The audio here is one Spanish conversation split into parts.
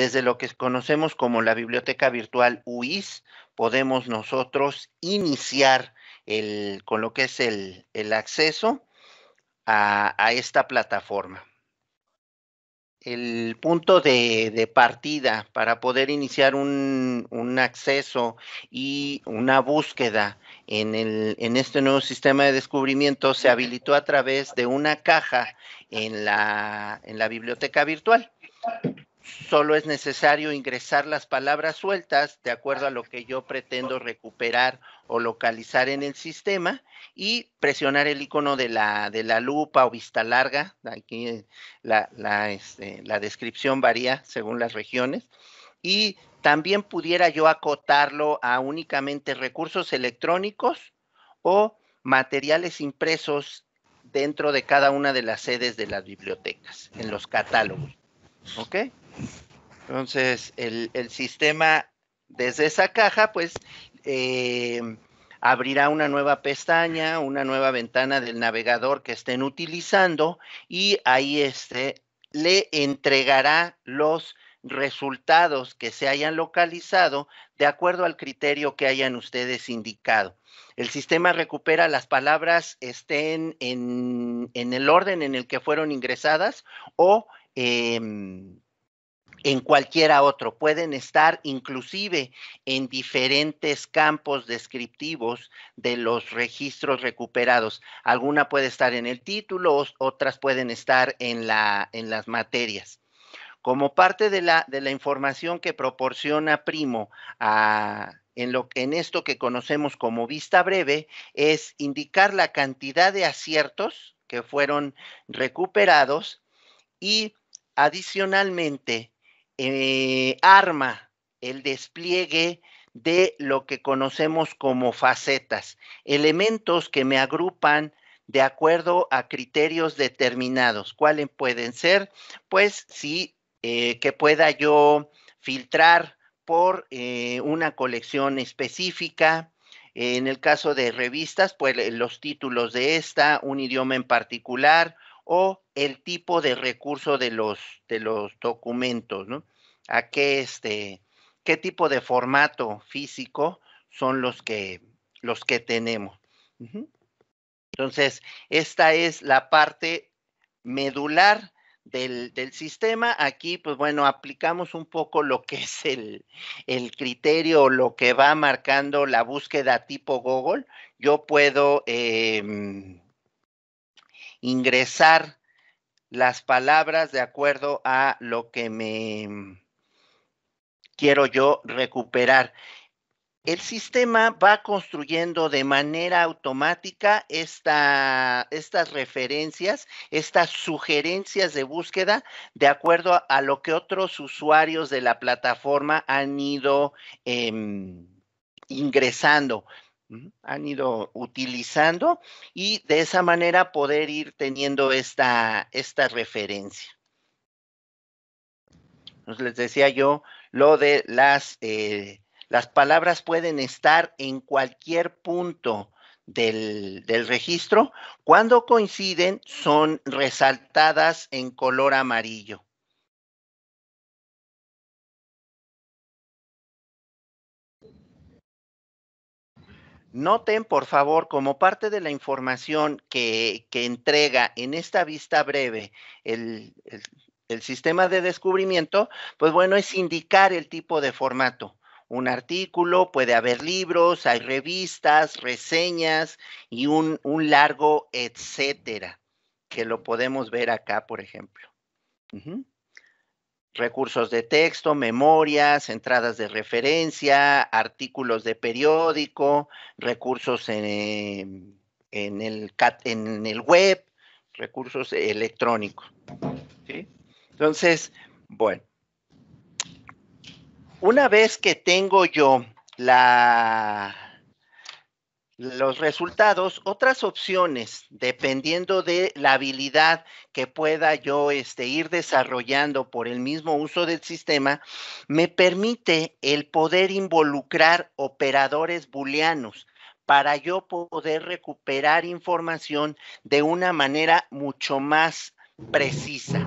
Desde lo que conocemos como la Biblioteca Virtual UIS, podemos nosotros iniciar el, con lo que es el, acceso a, esta plataforma. El punto de, partida para poder iniciar un, acceso y una búsqueda en, este nuevo sistema de descubrimiento se habilitó a través de una caja en la biblioteca virtual. Solo es necesario ingresar las palabras sueltas de acuerdo a lo que yo pretendo recuperar o localizar en el sistema y presionar el icono de la, lupa o vista larga. Aquí eh, la, este, la descripción varía según las regiones. Y también pudiera yo acotarlo a únicamente recursos electrónicos o materiales impresos dentro de cada una de las sedes de las bibliotecas, en los catálogos. ¿Ok? Entonces, el, sistema desde esa caja, pues, eh, abrirá una nueva pestaña, una nueva ventana del navegador que estén utilizando y ahí este le entregará los resultados que se hayan localizado de acuerdo al criterio que hayan ustedes indicado. El sistema recupera las palabras estén en, el orden en el que fueron ingresadas o eh, en cualquiera otro. Pueden estar inclusive en diferentes campos descriptivos de los registros recuperados. Alguna puede estar en el título, otras pueden estar en, en las materias. Como parte de la, información que proporciona Primo en, lo, en esto que conocemos como vista breve, es indicar la cantidad de aciertos que fueron recuperados y adicionalmente eh, arma el despliegue de lo que conocemos como facetas, elementos que me agrupan de acuerdo a criterios determinados. ¿Cuáles pueden ser? Pues sí, eh, que pueda yo filtrar por eh, una colección específica. En el caso de revistas, pues los títulos de esta, un idioma en particular, o el tipo de recurso de los, de los documentos, ¿no? A qué, este, qué tipo de formato físico son los que, los que tenemos. Entonces, esta es la parte medular del, sistema. Aquí, pues bueno, aplicamos un poco lo que es el, el criterio, lo que va marcando la búsqueda tipo Google. Yo puedo... Em, ingresar las palabras de acuerdo a lo que me quiero yo recuperar. El sistema va construyendo de manera automática estas referencias, estas sugerencias de búsqueda de acuerdo a, lo que otros usuarios de la plataforma han ido em, ingresando han ido utilizando y de esa manera poder ir teniendo esta, esta referencia. Pues, les decía yo lo de las, eh, las palabras pueden estar en cualquier punto del registro. Cuando coinciden son resaltadas en color amarillo. Noten, por favor, como parte de la información que, entrega en esta vista breve el, sistema de descubrimiento, pues bueno, es indicar el tipo de formato un artículo, puede haber libros, hay revistas, reseñas y un, largo etcétera, que lo podemos ver acá, por ejemplo recursos de texto, memorias, entradas de referencia, artículos de periódico, recursos en, el, el web, recursos electrónicos. ¿sí? Entonces, bueno, una vez que tengo yo la, los resultados, otras opciones, dependiendo de la habilidad que pueda yo este, ir desarrollando por el mismo uso del sistema, me permite el poder involucrar operadores booleanos para yo poder recuperar información de una manera mucho más precisa.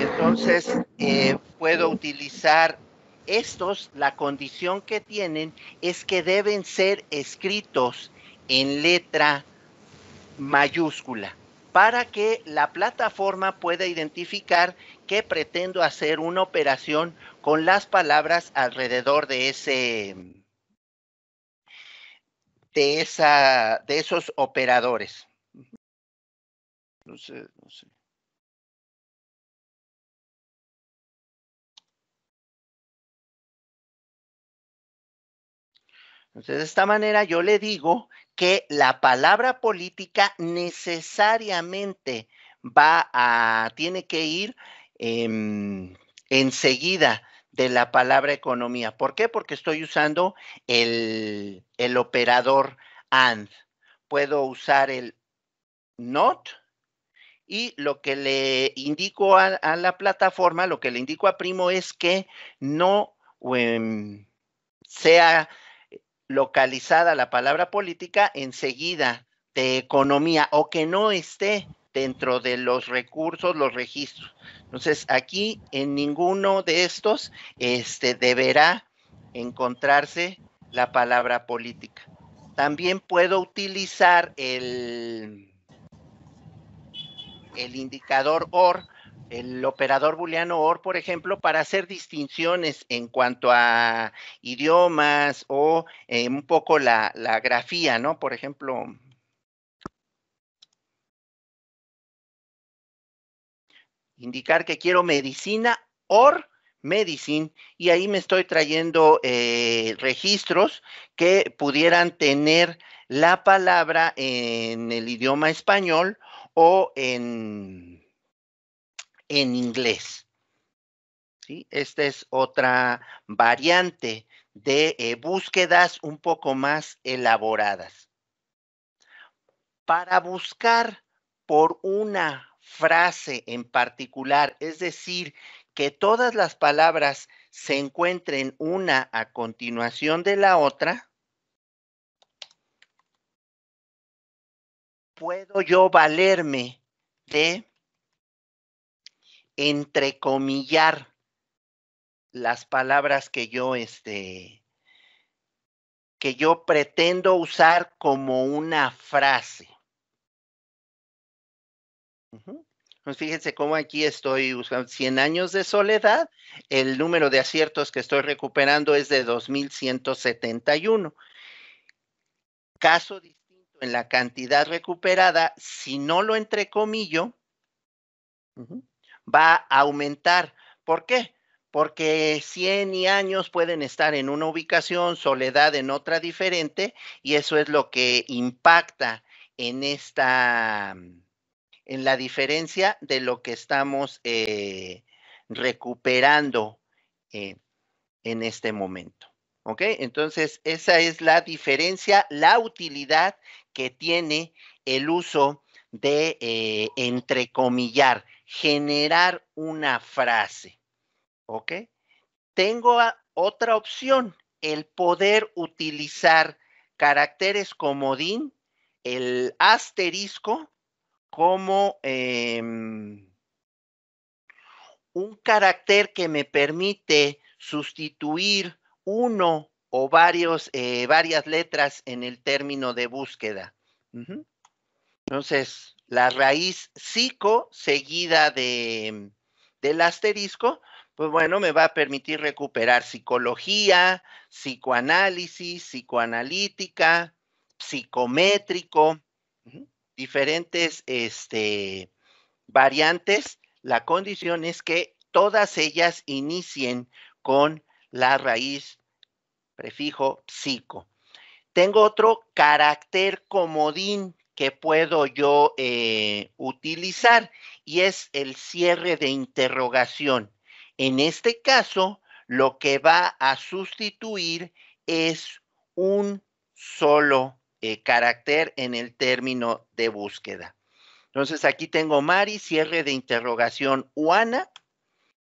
Entonces, eh, puedo utilizar estos, la condición que tienen es que deben ser escritos en letra mayúscula para que la plataforma pueda identificar que pretendo hacer una operación con las palabras alrededor de ese de esa de esos operadores. No sé, no sé. Entonces, de esta manera yo le digo que la palabra política necesariamente va a, tiene que ir em, enseguida de la palabra economía. ¿Por qué? Porque estoy usando el, operador AND. Puedo usar el NOT y lo que le indico a, la plataforma, lo que le indico a Primo es que no em, sea localizada la palabra política enseguida de economía o que no esté dentro de los recursos, los registros. Entonces, aquí en ninguno de estos este, deberá encontrarse la palabra política. También puedo utilizar el, el indicador OR el operador booleano OR, por ejemplo, para hacer distinciones en cuanto a idiomas o eh, un poco la, grafía, ¿no? Por ejemplo, indicar que quiero medicina OR medicine y ahí me estoy trayendo eh, registros que pudieran tener la palabra en el idioma español o en en inglés. Esta es otra variante de eh, búsquedas un poco más elaboradas. Para buscar por una frase en particular, es decir, que todas las palabras se encuentren una a continuación de la otra, puedo yo valerme de entrecomillar las palabras que yo, este, que yo pretendo usar como una frase. Pues fíjense cómo aquí estoy usando 100 años de soledad. El número de aciertos que estoy recuperando es de 2171. Caso distinto en la cantidad recuperada, si no lo entrecomillo, va a aumentar. ¿Por qué? Porque 100 y años pueden estar en una ubicación, soledad en otra diferente, y eso es lo que impacta en esta, en la diferencia de lo que estamos eh, recuperando eh, en este momento. ¿Ok? Entonces, esa es la diferencia, la utilidad que tiene el uso de eh, entrecomillar, generar una frase. ¿Ok? Tengo otra opción, el poder utilizar caracteres como din. el asterisco, como em, un carácter que me permite sustituir uno o varios, eh, varias letras en el término de búsqueda. Entonces, la raíz psico seguida del asterisco, pues bueno, me va a permitir recuperar psicología, psicoanálisis, psicoanalítica, psicométrico, diferentes este, variantes. La condición es que todas ellas inicien con la raíz prefijo psico. Tengo otro carácter comodín que puedo yo eh, utilizar y es el cierre de interrogación. En este caso, lo que va a sustituir es un solo eh, carácter en el término de búsqueda. Entonces, aquí tengo Mari, cierre de interrogación Juana.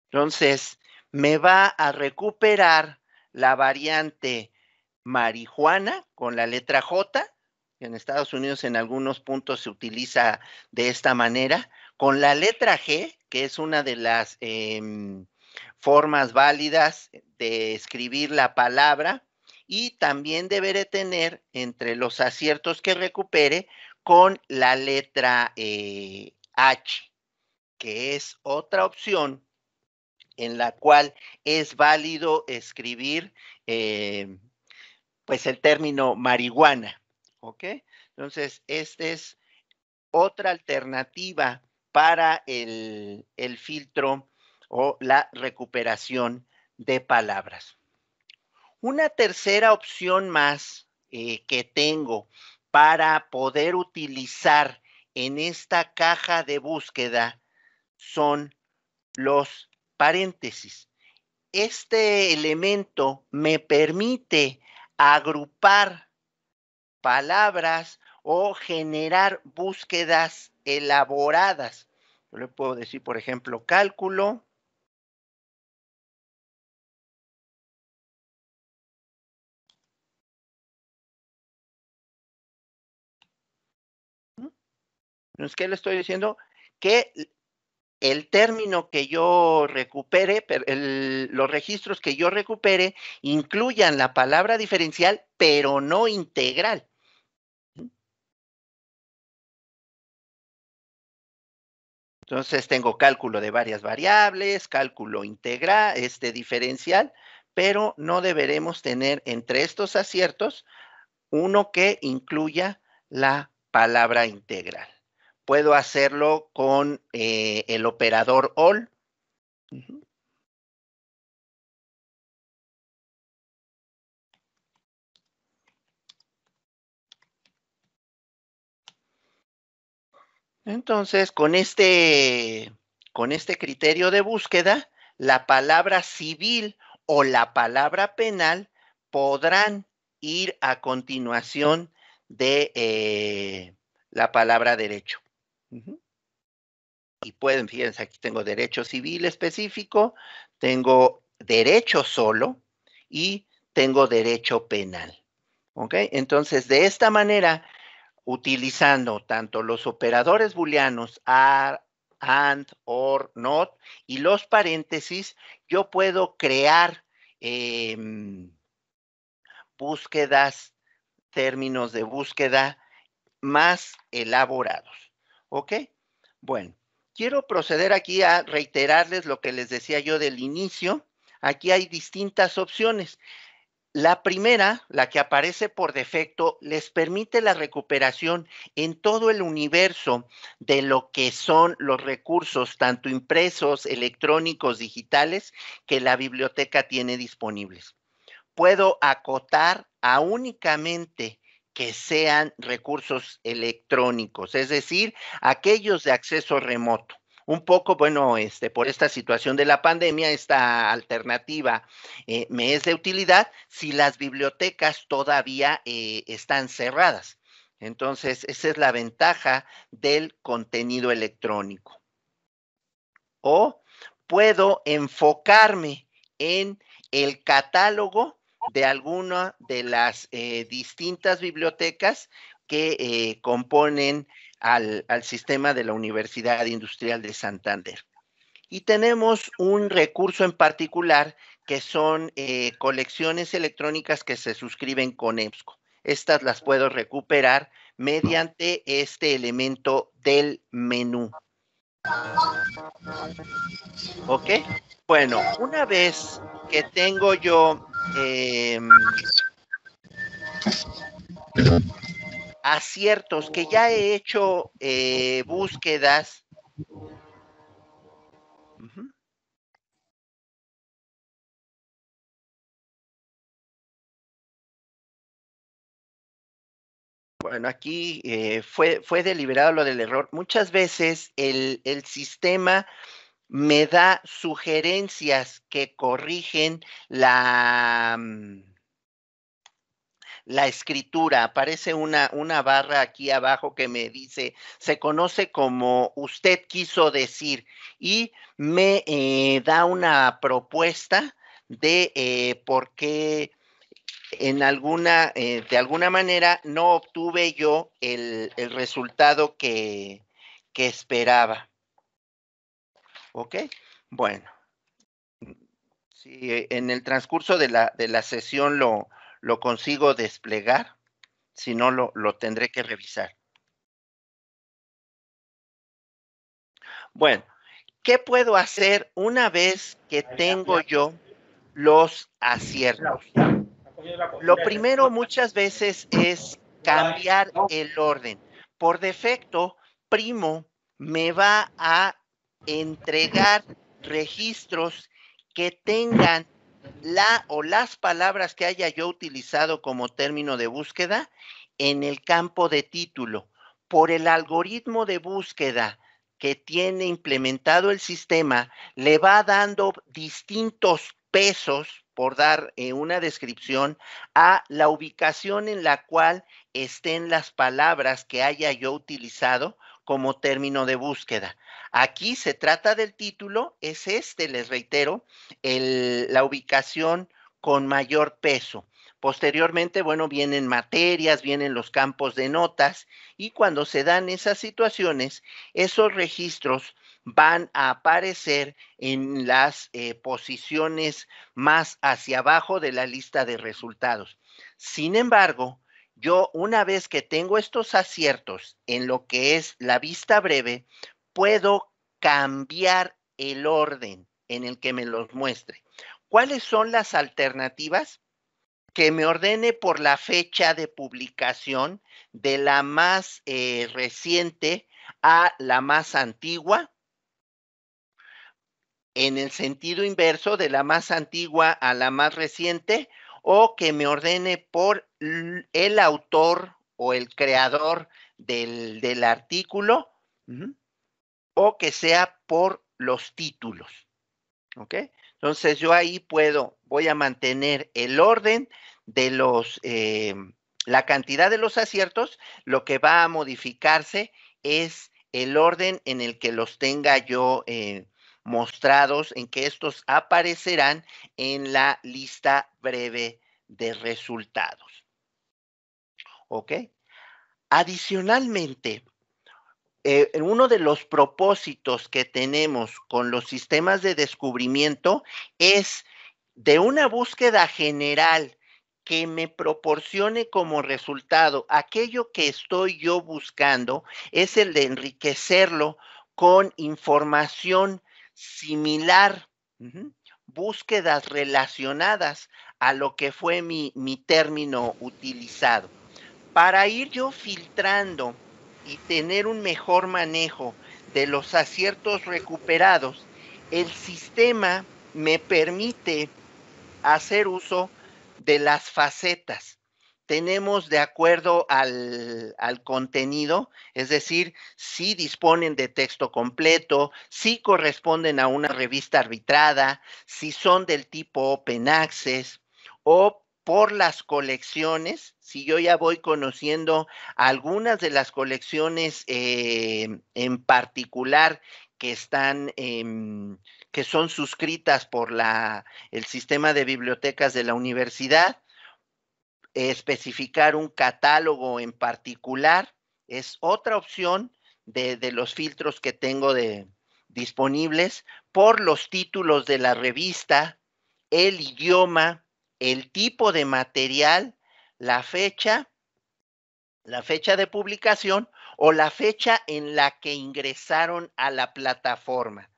Entonces, me va a recuperar la variante Marijuana. con la letra J en Estados Unidos en algunos puntos se utiliza de esta manera, con la letra G, que es una de las em, formas válidas de escribir la palabra, y también deberé tener entre los aciertos que recupere con la letra eh, H, que es otra opción en la cual es válido escribir em, pues el término marihuana. ¿ok? Entonces, esta es otra alternativa para el, filtro o la recuperación de palabras. Una tercera opción más eh, que tengo para poder utilizar en esta caja de búsqueda son los paréntesis. Este elemento me permite agrupar palabras o generar búsquedas elaboradas. Yo le puedo decir, por ejemplo, cálculo. Entonces, ¿qué le estoy diciendo? Que el término que yo recupere, los registros que yo recupere, incluyan la palabra diferencial, pero no integral. Entonces tengo cálculo de varias variables, cálculo integral, este diferencial, pero no deberemos tener entre estos aciertos uno que incluya la palabra integral. Puedo hacerlo con eh, el operador all. Entonces, este, con este, criterio de búsqueda, la palabra civil o la palabra penal podrán ir a continuación de eh, la palabra derecho. Y pueden, fíjense, aquí tengo derecho civil específico, tengo derecho solo y tengo derecho penal. ¿Ok? Entonces, de esta manera, utilizando tanto los operadores booleanos are, and, or, not y los paréntesis, yo puedo crear em, búsquedas, términos de búsqueda más elaborados. ¿Ok? Bueno, quiero proceder aquí a reiterarles lo que les decía yo del inicio. Aquí hay distintas opciones. La primera, la que aparece por defecto, les permite la recuperación en todo el universo de lo que son los recursos, tanto impresos, electrónicos, digitales, que la biblioteca tiene disponibles. Puedo acotar a únicamente que sean recursos electrónicos, es decir, aquellos de acceso remoto un poco, bueno, este, por esta situación de la pandemia, esta alternativa eh, me es de utilidad si las bibliotecas todavía eh, están cerradas. Entonces, esa es la ventaja del contenido electrónico. O puedo enfocarme en el catálogo de alguna de las eh, distintas bibliotecas que componen al, sistema de la Universidad Industrial de Santander. Y tenemos un recurso en particular que son eh, colecciones electrónicas que se suscriben con EBSCO. Estas las puedo recuperar mediante este elemento del menú. ¿Ok? Bueno, una vez que tengo yo... Em, aciertos, que ya he hecho eh, búsquedas. Bueno, aquí eh, fue, fue deliberado lo del error. Muchas veces el, el sistema me da sugerencias que corrigen la mm, la escritura. Aparece una, una barra aquí abajo que me dice, se conoce como usted quiso decir y me eh, da una propuesta de eh, por qué en alguna, eh, de alguna manera no obtuve yo el, resultado que, que esperaba. ¿Ok? Bueno. si en el transcurso de la, de la sesión lo, lo consigo desplegar, si no lo, tendré que revisar. Bueno, ¿qué puedo hacer una vez que tengo yo los aciertos? Lo primero muchas veces es cambiar el orden. Por defecto, primo me va a entregar registros que tengan la o las palabras que haya yo utilizado como término de búsqueda en el campo de título. Por el algoritmo de búsqueda que tiene implementado el sistema, le va dando distintos pesos, por dar eh, una descripción, a la ubicación en la cual estén las palabras que haya yo utilizado como término de búsqueda. Aquí se trata del título, es este, les reitero, la ubicación con mayor peso. Posteriormente, bueno, vienen materias, vienen los campos de notas y cuando se dan esas situaciones, esos registros van a aparecer en las eh, posiciones más hacia abajo de la lista de resultados. Sin embargo, yo una vez que tengo estos aciertos en lo que es la vista breve, puedo cambiar el orden en el que me los muestre. ¿Cuáles son las alternativas? Que me ordene por la fecha de publicación de la más eh, reciente a la más antigua. En el sentido inverso, de la más antigua a la más reciente, o que me ordene por el autor o el creador del, artículo o que sea por los títulos. ¿Ok? Entonces yo ahí puedo, voy a mantener el orden de los, eh, la cantidad de los aciertos, lo que va a modificarse es el orden en el que los tenga yo eh, mostrados en que estos aparecerán en la lista breve de resultados. ¿Ok? Adicionalmente, eh, uno de los propósitos que tenemos con los sistemas de descubrimiento es de una búsqueda general que me proporcione como resultado aquello que estoy yo buscando, es el de enriquecerlo con información similar, búsquedas relacionadas a lo que fue mi término utilizado. Para ir yo filtrando y tener un mejor manejo de los aciertos recuperados, el sistema me permite hacer uso de las facetas tenemos de acuerdo al, contenido, es decir, si disponen de texto completo, si corresponden a una revista arbitrada, si son del tipo open access o por las colecciones, si yo ya voy conociendo algunas de las colecciones eh, en particular que están... Em, que son suscritas por el sistema de bibliotecas de la universidad especificar un catálogo en particular es otra opción de, los filtros que tengo de, disponibles por los títulos de la revista, el idioma, el tipo de material, la fecha, la fecha de publicación o la fecha en la que ingresaron a la plataforma.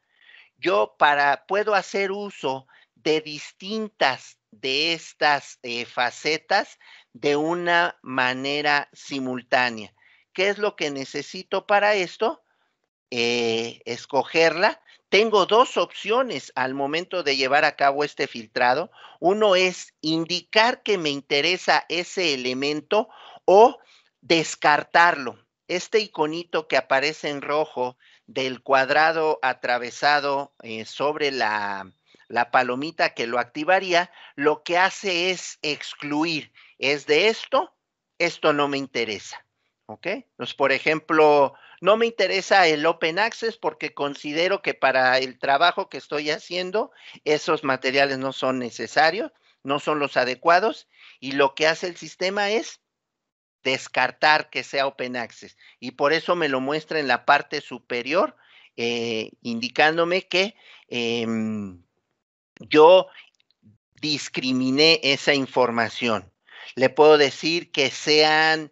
Yo para puedo hacer uso de distintas de estas eh, facetas de una manera simultánea. ¿Qué es lo que necesito para esto? Eh, escogerla. Tengo dos opciones al momento de llevar a cabo este filtrado. Uno es indicar que me interesa ese elemento o descartarlo. Este iconito que aparece en rojo del cuadrado atravesado eh, sobre la, la palomita que lo activaría, lo que hace es excluir, es de esto, esto no me interesa. ¿Ok? Pues, por ejemplo, no me interesa el Open Access porque considero que para el trabajo que estoy haciendo, esos materiales no son necesarios, no son los adecuados, y lo que hace el sistema es descartar que sea Open Access. Y por eso me lo muestra en la parte superior, eh, indicándome que... Em, yo discriminé esa información. Le puedo decir que sean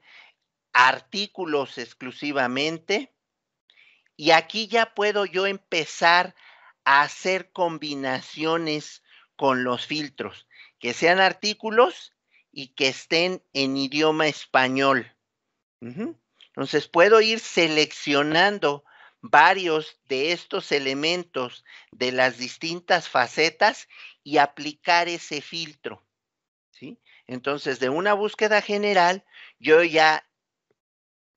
artículos exclusivamente y aquí ya puedo yo empezar a hacer combinaciones con los filtros, que sean artículos y que estén en idioma español. Entonces puedo ir seleccionando varios de estos elementos de las distintas facetas y aplicar ese filtro. ¿sí? Entonces, de una búsqueda general, yo ya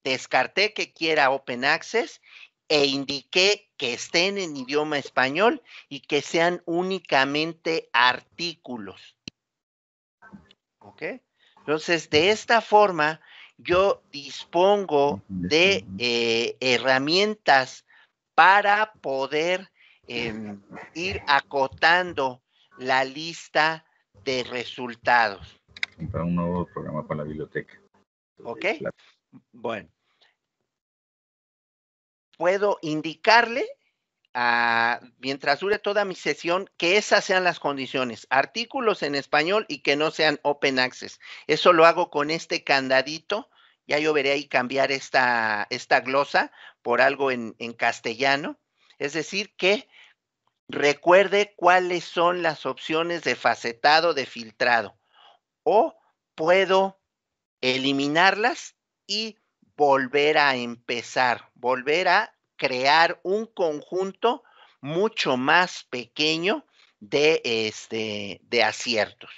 descarté que quiera Open Access e indiqué que estén en idioma español y que sean únicamente artículos. ¿Ok? Entonces, de esta forma, yo dispongo de eh, herramientas para poder em, ir acotando la lista de resultados. Para un nuevo programa para la biblioteca. Ok. Bueno. Puedo indicarle mientras dure toda mi sesión, que esas sean las condiciones, artículos en español y que no sean open access. Eso lo hago con este candadito. Ya yo veré ahí cambiar esta, esta glosa por algo en, en castellano. Es decir, que recuerde cuáles son las opciones de facetado, de filtrado. O puedo eliminarlas y volver a empezar, volver a crear un conjunto mucho más pequeño de, este, de aciertos.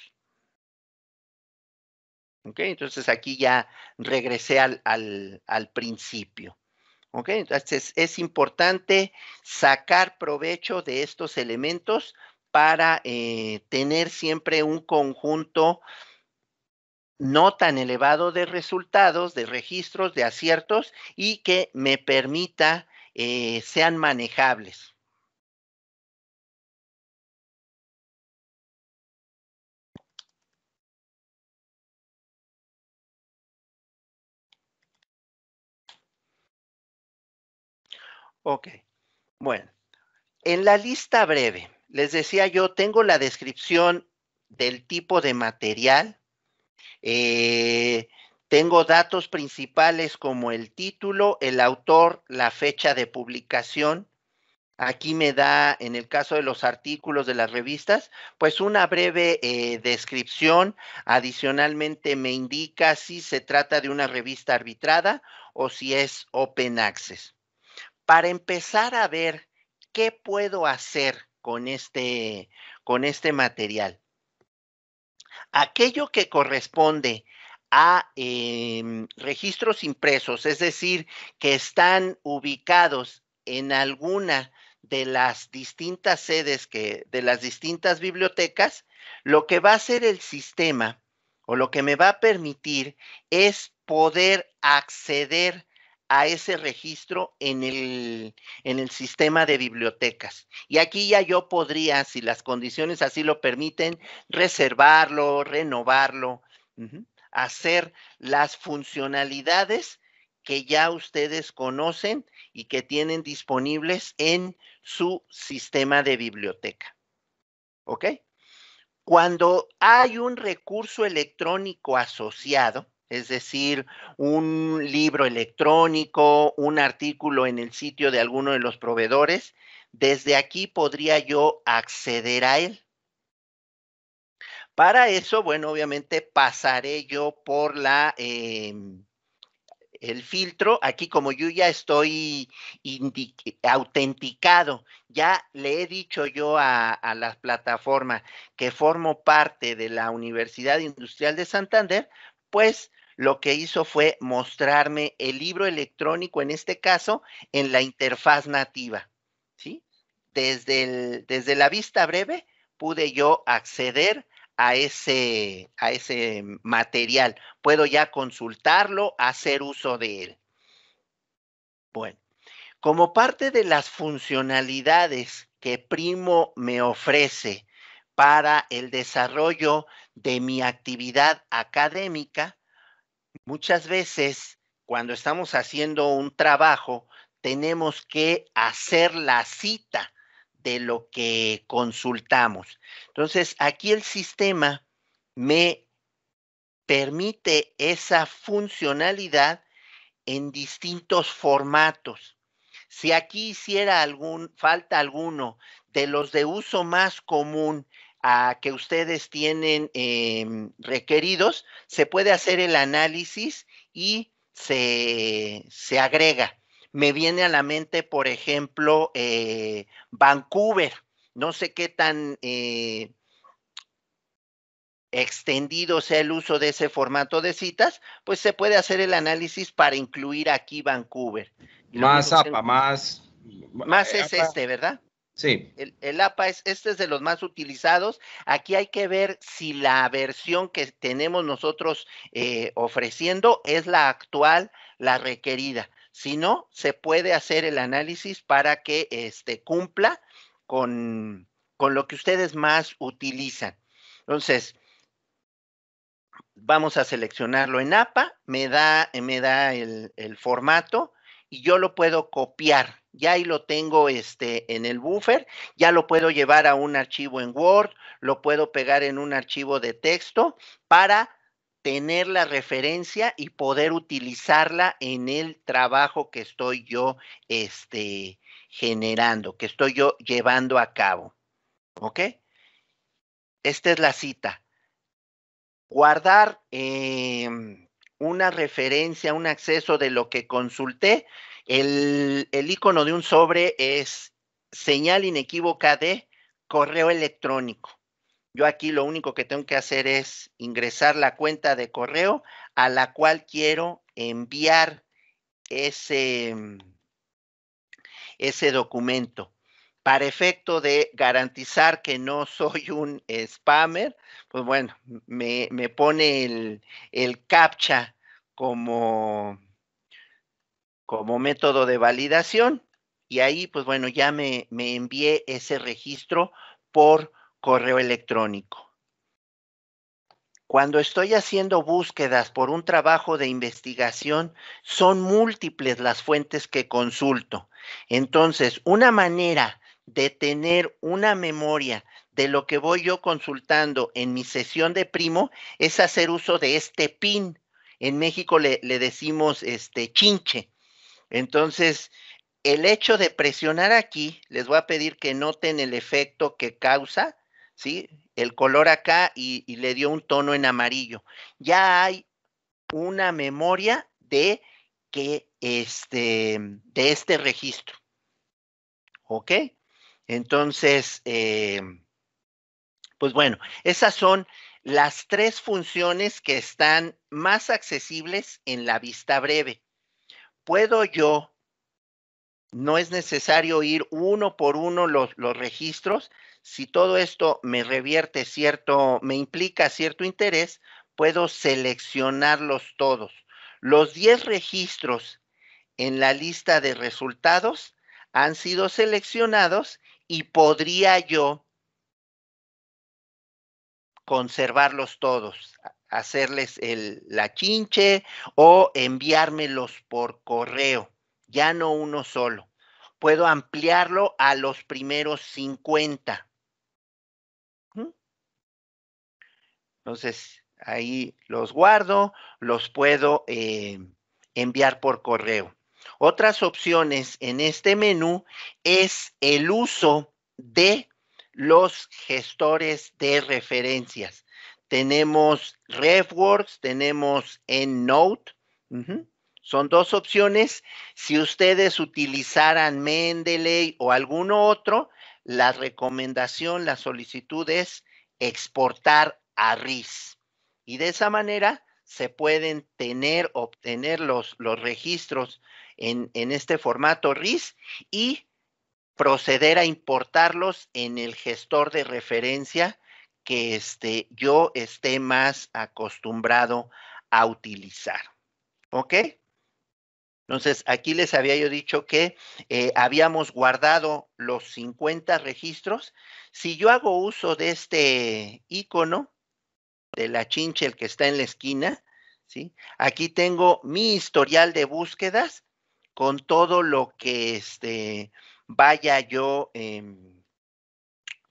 ¿Ok? Entonces aquí ya regresé al, al, principio. ¿Ok? Entonces es importante sacar provecho de estos elementos para eh, tener siempre un conjunto no tan elevado de resultados, de registros, de aciertos y que me permita eh, sean manejables. Ok, bueno, en la lista breve, les decía yo, tengo la descripción del tipo de material, eh, tengo datos principales como el título, el autor, la fecha de publicación. Aquí me da, en el caso de los artículos de las revistas, pues una breve eh, descripción. Adicionalmente me indica si se trata de una revista arbitrada o si es open access. Para empezar a ver qué puedo hacer con este, con este material. Aquello que corresponde a em, registros impresos, es decir, que están ubicados en alguna de las distintas sedes que, de las distintas bibliotecas, lo que va a hacer el sistema o lo que me va a permitir es poder acceder a ese registro en el, sistema de bibliotecas. Y aquí ya yo podría, si las condiciones así lo permiten, reservarlo, renovarlo hacer las funcionalidades que ya ustedes conocen y que tienen disponibles en su sistema de biblioteca. ¿Ok? Cuando hay un recurso electrónico asociado, es decir, un libro electrónico, un artículo en el sitio de alguno de los proveedores, desde aquí podría yo acceder a él. Para eso, bueno, obviamente pasaré yo por la... Em, el filtro, aquí como yo ya estoy autenticado, ya le he dicho yo a, la plataforma que formo parte de la Universidad Industrial de Santander, pues lo que hizo fue mostrarme el libro electrónico, en este caso, en la interfaz nativa, ¿sí? Desde, desde la vista breve pude yo acceder a ese, material. Puedo ya consultarlo, hacer uso de él. Bueno, como parte de las funcionalidades que Primo me ofrece para el desarrollo de mi actividad académica, muchas veces cuando estamos haciendo un trabajo, tenemos que hacer la cita de lo que consultamos. Entonces, aquí el sistema me permite esa funcionalidad en distintos formatos. Si aquí hiciera algún, falta alguno de los de uso más común a que ustedes tienen em, requeridos, se puede hacer el análisis y se agrega me viene a la mente, por ejemplo, eh, Vancouver. No sé qué tan eh, extendido sea el uso de ese formato de citas, pues se puede hacer el análisis para incluir aquí Vancouver. más APA, más. Más eh, es este, ¿verdad? Sí. El, APA es, este es de los más utilizados. Aquí hay que ver si la versión que tenemos nosotros ofreciendo es la actual, la requerida. Si no, se puede hacer el análisis para que este, cumpla con, lo que ustedes más utilizan. Entonces, vamos a seleccionarlo en APA, me da, me da el, formato y yo lo puedo copiar. Ya ahí lo tengo este, en el buffer, ya lo puedo llevar a un archivo en Word, lo puedo pegar en un archivo de texto para tener la referencia y poder utilizarla en el trabajo que estoy yo este, generando, que estoy yo llevando a cabo. ¿Ok? Esta es la cita. Guardar em, una referencia, un acceso de lo que consulté. El, el icono de un sobre es señal inequívoca de correo electrónico. Yo aquí lo único que tengo que hacer es ingresar la cuenta de correo a la cual quiero enviar ese, mm, ese documento. Para efecto de garantizar que no soy un spammer, pues bueno, me, pone el, captcha como, como método de validación y ahí, pues bueno, ya me, me envié ese registro por correo electrónico. Cuando estoy haciendo búsquedas por un trabajo de investigación, son múltiples las fuentes que consulto. Entonces, una manera de tener una memoria de lo que voy yo consultando en mi sesión de primo es hacer uso de este pin. En México le, decimos este chinche. Entonces, el hecho de presionar aquí, les voy a pedir que noten el efecto que causa ¿sí? El color acá y, le dio un tono en amarillo. Ya hay una memoria de que este, de este registro. ¿Ok? Entonces, eh, pues bueno, esas son las tres funciones que están más accesibles en la vista breve. Puedo yo, no es necesario ir uno por uno los registros, si todo esto me revierte cierto, me implica cierto interés, puedo seleccionarlos todos. Los 10 registros en la lista de resultados han sido seleccionados y podría yo conservarlos todos, hacerles la chinche o enviármelos por correo, ya no uno solo. Puedo ampliarlo a los primeros 50. Entonces, ahí los guardo, los puedo eh, enviar por correo. Otras opciones en este menú es el uso de los gestores de referencias. Tenemos RefWorks, tenemos EndNote. Son dos opciones. Si ustedes utilizaran Mendeley o alguno otro, la recomendación, la solicitud es exportar RIS. Y de esa manera se pueden tener, obtener los, registros en, este formato RIS y proceder a importarlos en el gestor de referencia que este, yo esté más acostumbrado a utilizar. ¿Ok? Entonces, aquí les había yo dicho que eh, habíamos guardado los 50 registros. Si yo hago uso de este icono, de la chinche, el que está en la esquina, ¿sí? Aquí tengo mi historial de búsquedas con todo lo que este, vaya yo, em,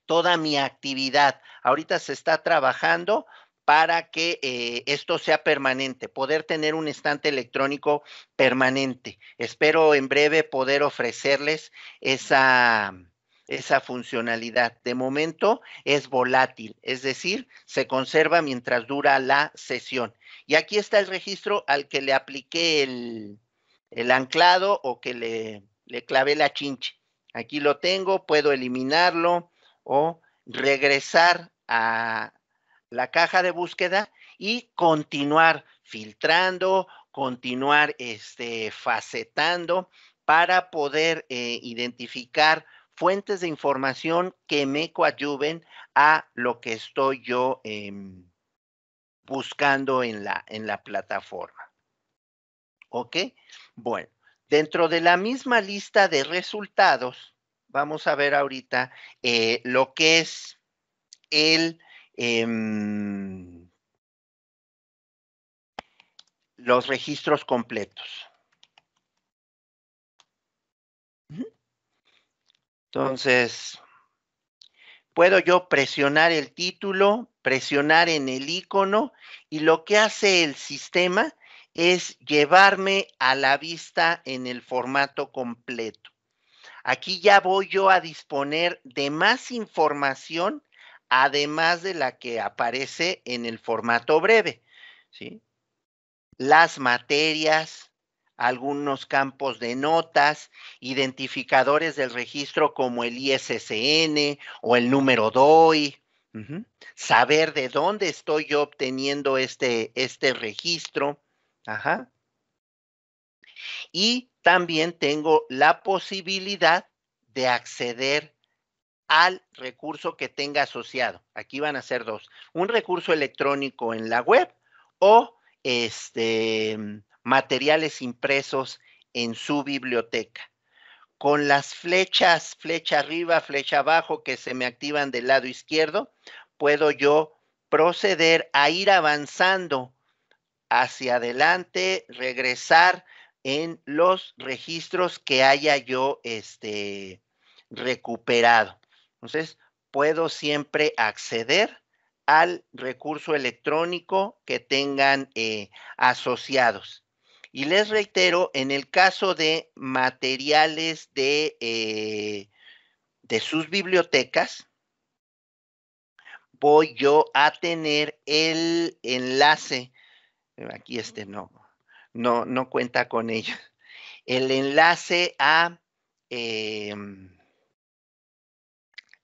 toda mi actividad. Ahorita se está trabajando para que eh, esto sea permanente, poder tener un estante electrónico permanente. Espero en breve poder ofrecerles esa esa funcionalidad. De momento es volátil, es decir, se conserva mientras dura la sesión. Y aquí está el registro al que le apliqué el, anclado o que le, clavé la chinche. Aquí lo tengo, puedo eliminarlo o regresar a la caja de búsqueda y continuar filtrando, continuar este, facetando para poder eh, identificar fuentes de información que me coadyuven a lo que estoy yo em, buscando en la, plataforma. ¿Ok? Bueno, dentro de la misma lista de resultados, vamos a ver ahorita eh, lo que es el... Em, los registros completos. Entonces, puedo yo presionar el título, presionar en el icono y lo que hace el sistema es llevarme a la vista en el formato completo. Aquí ya voy yo a disponer de más información además de la que aparece en el formato breve, Las materias, algunos campos de notas, identificadores del registro como el ISSN o el número DOI, saber de dónde estoy yo obteniendo este, este registro. Ajá. Y también tengo la posibilidad de acceder al recurso que tenga asociado. Aquí van a ser dos. Un recurso electrónico en la web o este materiales impresos en su biblioteca. Con las flechas, flecha arriba, flecha abajo, que se me activan del lado izquierdo, puedo yo proceder a ir avanzando hacia adelante, regresar en los registros que haya yo este, recuperado. Entonces, puedo siempre acceder al recurso electrónico que tengan eh, asociados. Y les reitero, en el caso de materiales de, eh, de sus bibliotecas, voy yo a tener el enlace. Eh, aquí este no, no, no cuenta con ello. El enlace a, em,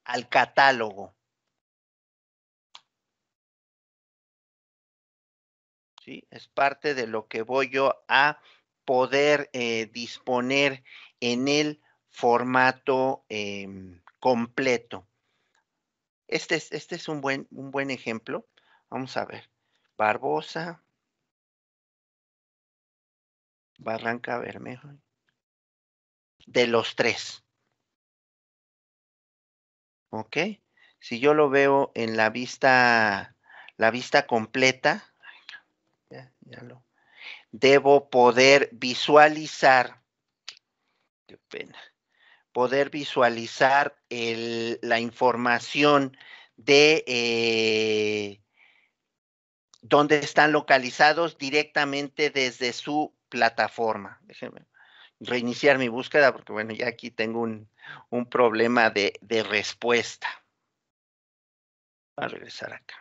al catálogo. Es parte de lo que voy yo a poder eh, disponer en el formato em, completo. Este, este es, un, buen, un buen ejemplo. Vamos a ver. Barbosa. Barranca Bermejo. De los tres. ¿Ok? Si yo lo veo en la vista, la vista completa, debo poder visualizar, qué pena, poder visualizar la información de eh, dónde están localizados directamente desde su plataforma. Déjenme reiniciar mi búsqueda porque, bueno, ya aquí tengo un, problema de, de respuesta. Voy a regresar acá.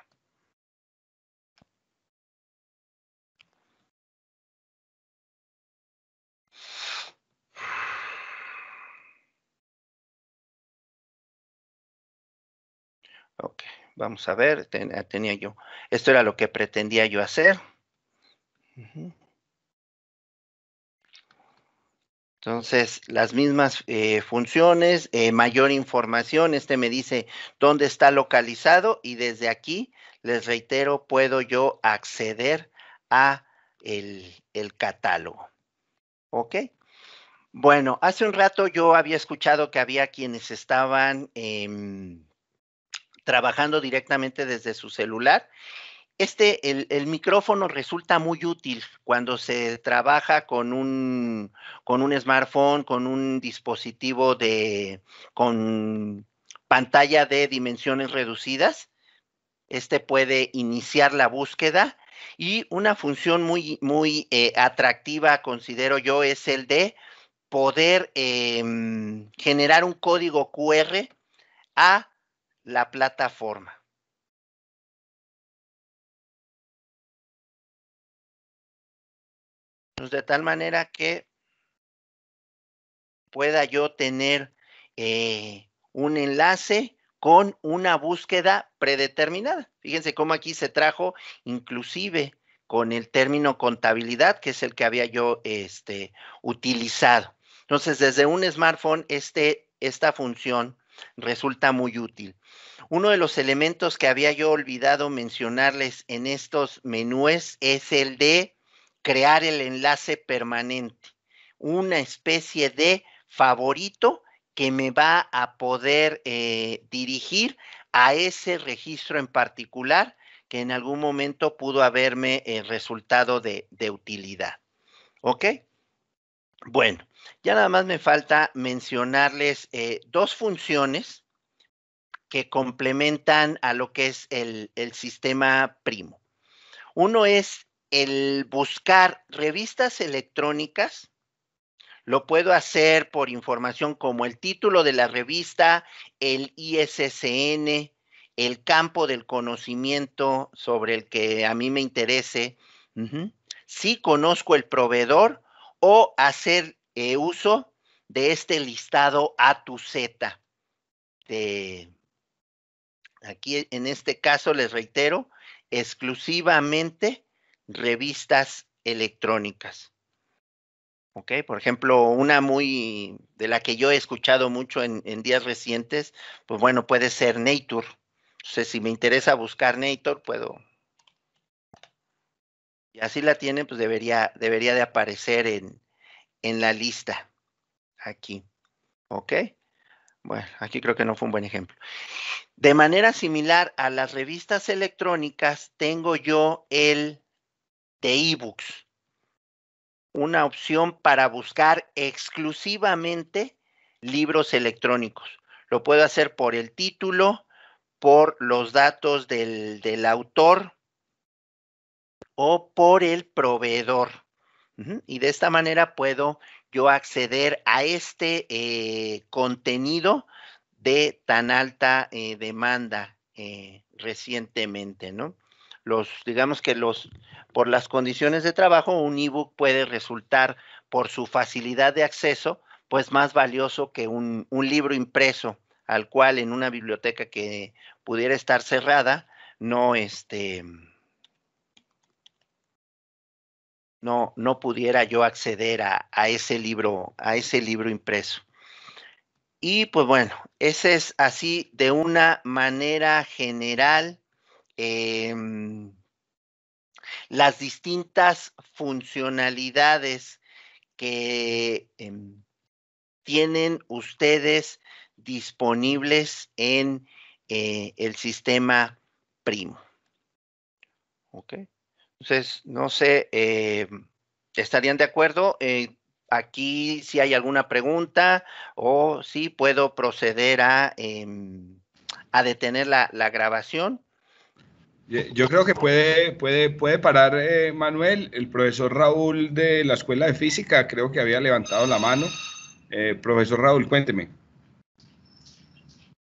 Ok, vamos a ver, ah, tenía yo, esto era lo que pretendía yo hacer. Entonces, las mismas eh, funciones, eh, mayor información, este me dice dónde está localizado y desde aquí, les reitero, puedo yo acceder a el, catálogo. ¿Ok? Bueno, hace un rato yo había escuchado que había quienes estaban... en... Em, trabajando directamente desde su celular. Este, el, micrófono resulta muy útil cuando se trabaja con un, con un smartphone, con un dispositivo de, con pantalla de dimensiones reducidas. Este puede iniciar la búsqueda y una función muy, muy eh, atractiva, considero yo, es el de poder em, generar un código QR a la plataforma. Pues, de tal manera que pueda yo tener eh, un enlace con una búsqueda predeterminada. Fíjense cómo aquí se trajo inclusive con el término contabilidad, que es el que había yo este, utilizado. Entonces, desde un smartphone, este, esta función resulta muy útil. Uno de los elementos que había yo olvidado mencionarles en estos menús es el de crear el enlace permanente, una especie de favorito que me va a poder eh, dirigir a ese registro en particular que en algún momento pudo haberme eh, resultado de, de, utilidad. ¿Ok? Bueno, ya nada más me falta mencionarles eh, dos funciones que complementan a lo que es el, sistema primo. Uno es el buscar revistas electrónicas. Lo puedo hacer por información como el título de la revista, el ISSN, el campo del conocimiento sobre el que a mí me interese. Si conozco el proveedor o hacer eh, uso de este listado A tu Z. aquí en este caso les reitero, exclusivamente revistas electrónicas. ¿Ok? Por ejemplo, una muy de la que yo he escuchado mucho en, días recientes, pues bueno, puede ser Nature. Sé si me interesa buscar Nature, puedo. Y así la tienen, pues debería, debería de aparecer en, en la lista. Aquí. ¿Ok? Bueno, aquí creo que no fue un buen ejemplo. De manera similar a las revistas electrónicas, tengo yo el de ebooks. Una opción para buscar exclusivamente libros electrónicos. Lo puedo hacer por el título, por los datos del, del autor o por el proveedor. Y de esta manera puedo yo acceder a este eh, contenido de tan alta eh, demanda eh, recientemente, ¿no? Los, digamos que los, por las condiciones de trabajo, un ebook puede resultar, por su facilidad de acceso, pues más valioso que un, un libro impreso, al cual en una biblioteca que pudiera estar cerrada, no, este, no, no pudiera yo acceder a, ese libro, a ese libro impreso. Y pues bueno, ese es así de una manera general em, las distintas funcionalidades que em, tienen ustedes disponibles en eh, el sistema primo. Okay. Entonces, no sé, eh, ¿estarían de acuerdo? Eh, aquí si hay alguna pregunta o si puedo proceder a, em, a detener la, la, grabación. Yo creo que puede, puede, puede parar eh, Manuel. El profesor Raúl de la Escuela de Física creo que había levantado la mano. profesor Raúl, cuénteme.